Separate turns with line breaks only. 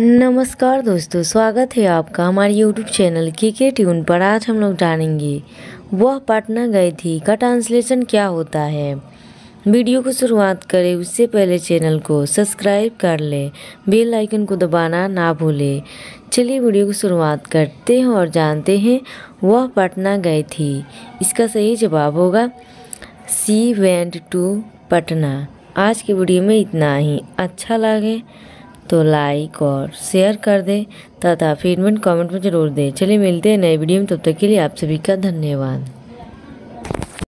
नमस्कार दोस्तों स्वागत है आपका हमारे YouTube चैनल के के ट्यून पर आज हम लोग जानेंगे वह पटना गई थी का ट्रांसलेशन क्या होता है वीडियो को शुरुआत करें उससे पहले चैनल को सब्सक्राइब कर लें बेल आइकन को दबाना ना भूलें चलिए वीडियो को शुरुआत करते हैं और जानते हैं वह पटना गई थी इसका सही जवाब होगा सी वेंट टू पटना आज की वीडियो में इतना ही अच्छा लगे तो लाइक और शेयर कर दें तथा फीडबैक कमेंट में ज़रूर दें चलिए मिलते हैं नए वीडियो में तब तक के लिए आप सभी का धन्यवाद